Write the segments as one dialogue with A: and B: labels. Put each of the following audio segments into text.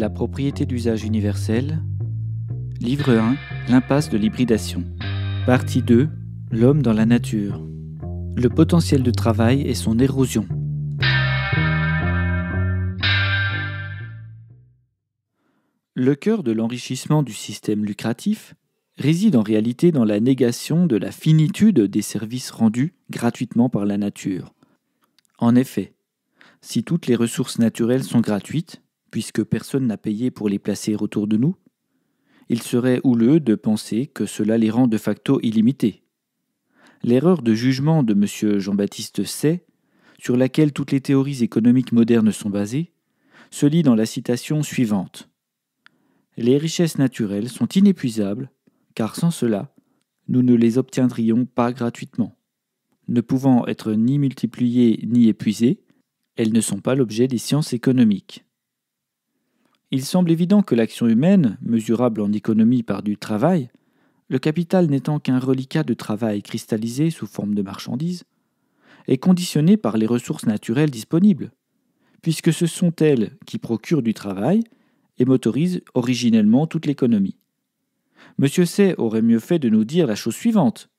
A: La propriété d'usage universel. Livre 1. L'impasse de l'hybridation. Partie 2. L'homme dans la nature. Le potentiel de travail et son érosion. Le cœur de l'enrichissement du système lucratif réside en réalité dans la négation de la finitude des services rendus gratuitement par la nature. En effet, si toutes les ressources naturelles sont gratuites, puisque personne n'a payé pour les placer autour de nous, il serait houleux de penser que cela les rend de facto illimités. L'erreur de jugement de M. Jean-Baptiste Say, sur laquelle toutes les théories économiques modernes sont basées, se lit dans la citation suivante. Les richesses naturelles sont inépuisables, car sans cela, nous ne les obtiendrions pas gratuitement. Ne pouvant être ni multipliées ni épuisées, elles ne sont pas l'objet des sciences économiques. Il semble évident que l'action humaine, mesurable en économie par du travail, le capital n'étant qu'un reliquat de travail cristallisé sous forme de marchandises, est conditionné par les ressources naturelles disponibles, puisque ce sont elles qui procurent du travail et motorisent originellement toute l'économie. Monsieur Say aurait mieux fait de nous dire la chose suivante.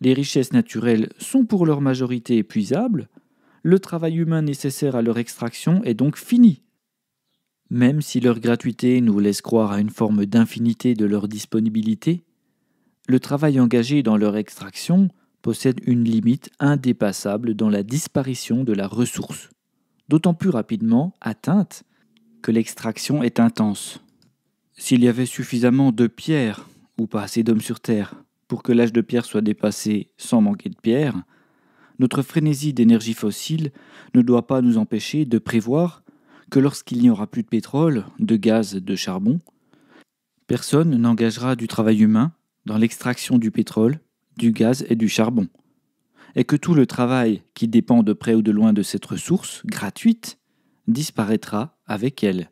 A: Les richesses naturelles sont pour leur majorité épuisables, le travail humain nécessaire à leur extraction est donc fini même si leur gratuité nous laisse croire à une forme d'infinité de leur disponibilité, le travail engagé dans leur extraction possède une limite indépassable dans la disparition de la ressource, d'autant plus rapidement atteinte que l'extraction est intense. S'il y avait suffisamment de pierres, ou pas assez d'hommes sur Terre, pour que l'âge de pierre soit dépassé sans manquer de pierres, notre frénésie d'énergie fossile ne doit pas nous empêcher de prévoir que lorsqu'il n'y aura plus de pétrole, de gaz, de charbon, personne n'engagera du travail humain dans l'extraction du pétrole, du gaz et du charbon, et que tout le travail qui dépend de près ou de loin de cette ressource gratuite disparaîtra avec elle.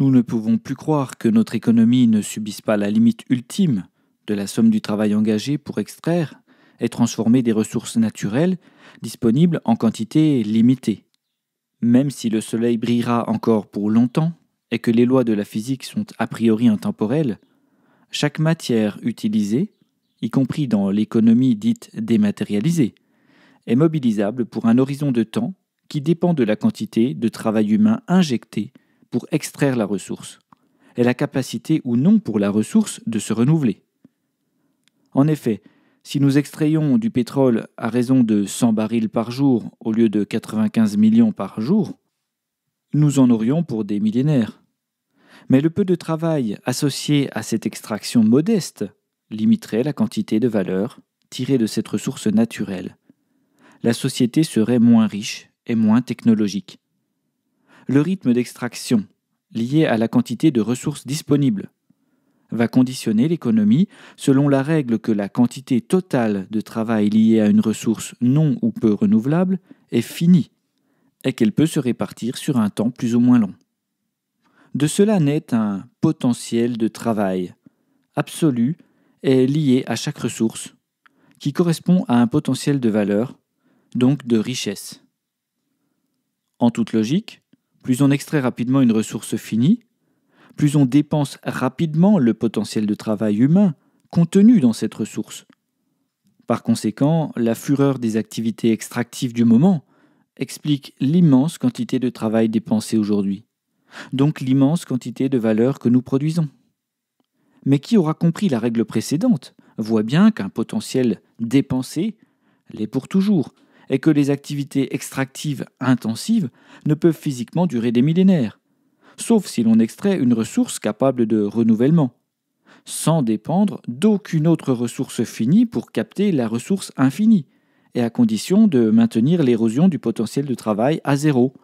A: Nous ne pouvons plus croire que notre économie ne subisse pas la limite ultime de la somme du travail engagé pour extraire et transformer des ressources naturelles disponibles en quantité limitée. Même si le Soleil brillera encore pour longtemps, et que les lois de la physique sont a priori intemporelles, chaque matière utilisée, y compris dans l'économie dite dématérialisée, est mobilisable pour un horizon de temps qui dépend de la quantité de travail humain injecté pour extraire la ressource, et la capacité ou non pour la ressource de se renouveler. En effet, si nous extrayons du pétrole à raison de 100 barils par jour au lieu de 95 millions par jour, nous en aurions pour des millénaires. Mais le peu de travail associé à cette extraction modeste limiterait la quantité de valeur tirée de cette ressource naturelle. La société serait moins riche et moins technologique. Le rythme d'extraction, lié à la quantité de ressources disponibles, va conditionner l'économie selon la règle que la quantité totale de travail liée à une ressource non ou peu renouvelable est finie et qu'elle peut se répartir sur un temps plus ou moins long. De cela naît un potentiel de travail absolu et lié à chaque ressource, qui correspond à un potentiel de valeur, donc de richesse. En toute logique, plus on extrait rapidement une ressource finie, plus on dépense rapidement le potentiel de travail humain contenu dans cette ressource. Par conséquent, la fureur des activités extractives du moment explique l'immense quantité de travail dépensé aujourd'hui, donc l'immense quantité de valeur que nous produisons. Mais qui aura compris la règle précédente voit bien qu'un potentiel dépensé l'est pour toujours, et que les activités extractives intensives ne peuvent physiquement durer des millénaires sauf si l'on extrait une ressource capable de renouvellement, sans dépendre d'aucune autre ressource finie pour capter la ressource infinie, et à condition de maintenir l'érosion du potentiel de travail à zéro,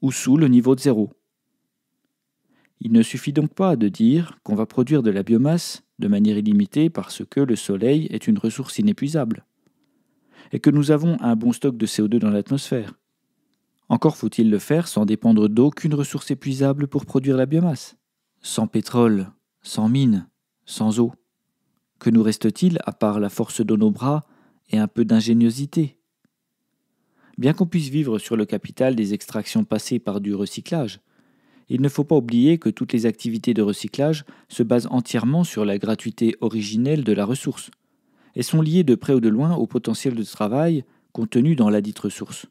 A: ou sous le niveau de zéro. Il ne suffit donc pas de dire qu'on va produire de la biomasse de manière illimitée parce que le Soleil est une ressource inépuisable, et que nous avons un bon stock de CO2 dans l'atmosphère. Encore faut-il le faire sans dépendre d'aucune ressource épuisable pour produire la biomasse. Sans pétrole, sans mine, sans eau. Que nous reste-t-il à part la force de nos bras et un peu d'ingéniosité Bien qu'on puisse vivre sur le capital des extractions passées par du recyclage, il ne faut pas oublier que toutes les activités de recyclage se basent entièrement sur la gratuité originelle de la ressource, et sont liées de près ou de loin au potentiel de travail contenu dans ladite ressource.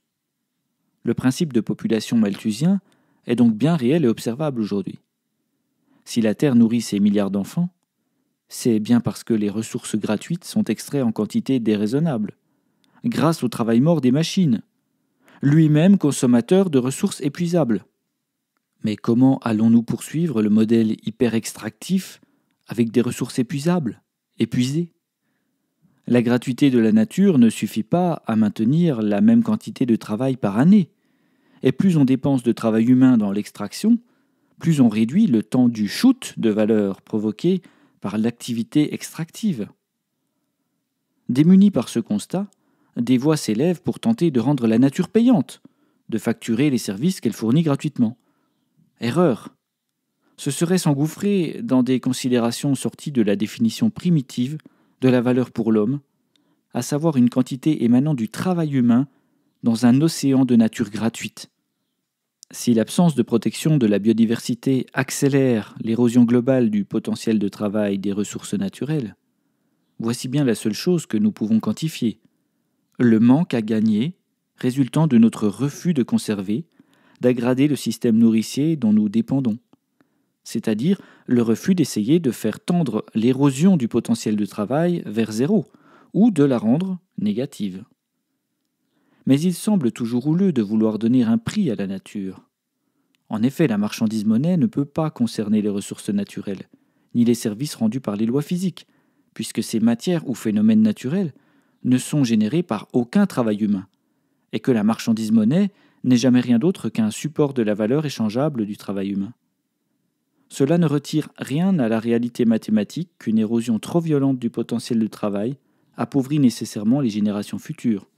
A: Le principe de population malthusien est donc bien réel et observable aujourd'hui. Si la Terre nourrit ses milliards d'enfants, c'est bien parce que les ressources gratuites sont extraites en quantité déraisonnable, grâce au travail mort des machines, lui-même consommateur de ressources épuisables. Mais comment allons-nous poursuivre le modèle hyper-extractif avec des ressources épuisables, épuisées la gratuité de la nature ne suffit pas à maintenir la même quantité de travail par année. Et plus on dépense de travail humain dans l'extraction, plus on réduit le temps du shoot de valeur provoqué par l'activité extractive. Démunis par ce constat, des voix s'élèvent pour tenter de rendre la nature payante, de facturer les services qu'elle fournit gratuitement. Erreur. Ce serait s'engouffrer dans des considérations sorties de la définition primitive de la valeur pour l'homme, à savoir une quantité émanant du travail humain dans un océan de nature gratuite. Si l'absence de protection de la biodiversité accélère l'érosion globale du potentiel de travail des ressources naturelles, voici bien la seule chose que nous pouvons quantifier. Le manque à gagner résultant de notre refus de conserver, d'aggrader le système nourricier dont nous dépendons c'est-à-dire le refus d'essayer de faire tendre l'érosion du potentiel de travail vers zéro, ou de la rendre négative. Mais il semble toujours houleux de vouloir donner un prix à la nature. En effet, la marchandise monnaie ne peut pas concerner les ressources naturelles, ni les services rendus par les lois physiques, puisque ces matières ou phénomènes naturels ne sont générés par aucun travail humain, et que la marchandise monnaie n'est jamais rien d'autre qu'un support de la valeur échangeable du travail humain. Cela ne retire rien à la réalité mathématique qu'une érosion trop violente du potentiel de travail appauvrit nécessairement les générations futures,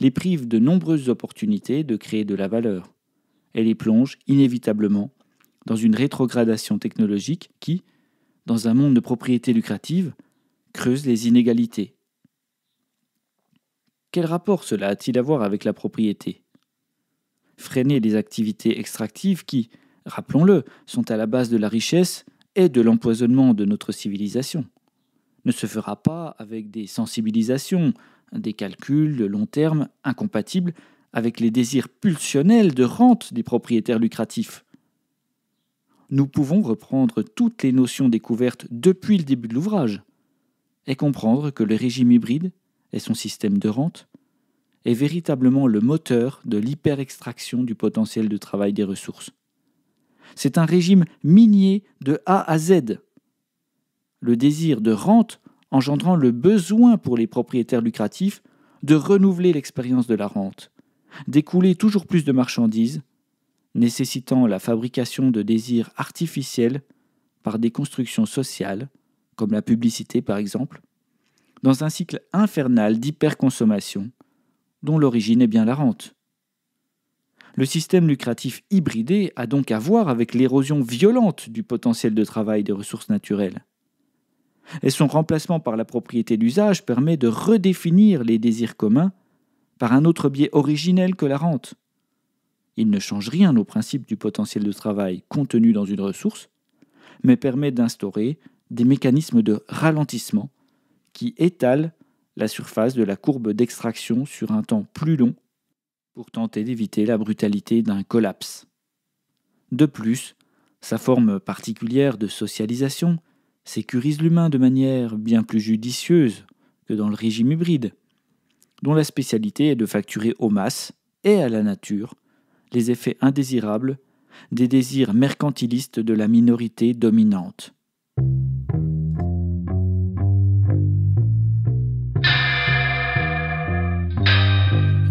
A: les prive de nombreuses opportunités de créer de la valeur, et les plonge inévitablement dans une rétrogradation technologique qui, dans un monde de propriété lucrative, creuse les inégalités. Quel rapport cela a-t-il à voir avec la propriété Freiner les activités extractives qui, rappelons-le, sont à la base de la richesse et de l'empoisonnement de notre civilisation, ne se fera pas avec des sensibilisations, des calculs de long terme incompatibles avec les désirs pulsionnels de rente des propriétaires lucratifs. Nous pouvons reprendre toutes les notions découvertes depuis le début de l'ouvrage et comprendre que le régime hybride et son système de rente est véritablement le moteur de l'hyperextraction du potentiel de travail des ressources. C'est un régime minier de A à Z. Le désir de rente engendrant le besoin pour les propriétaires lucratifs de renouveler l'expérience de la rente, d'écouler toujours plus de marchandises, nécessitant la fabrication de désirs artificiels par des constructions sociales, comme la publicité par exemple, dans un cycle infernal d'hyperconsommation dont l'origine est bien la rente. Le système lucratif hybridé a donc à voir avec l'érosion violente du potentiel de travail des ressources naturelles. Et son remplacement par la propriété d'usage permet de redéfinir les désirs communs par un autre biais originel que la rente. Il ne change rien au principe du potentiel de travail contenu dans une ressource, mais permet d'instaurer des mécanismes de ralentissement qui étalent la surface de la courbe d'extraction sur un temps plus long pour tenter d'éviter la brutalité d'un collapse. De plus, sa forme particulière de socialisation sécurise l'humain de manière bien plus judicieuse que dans le régime hybride, dont la spécialité est de facturer aux masses et à la nature les effets indésirables des désirs mercantilistes de la minorité dominante.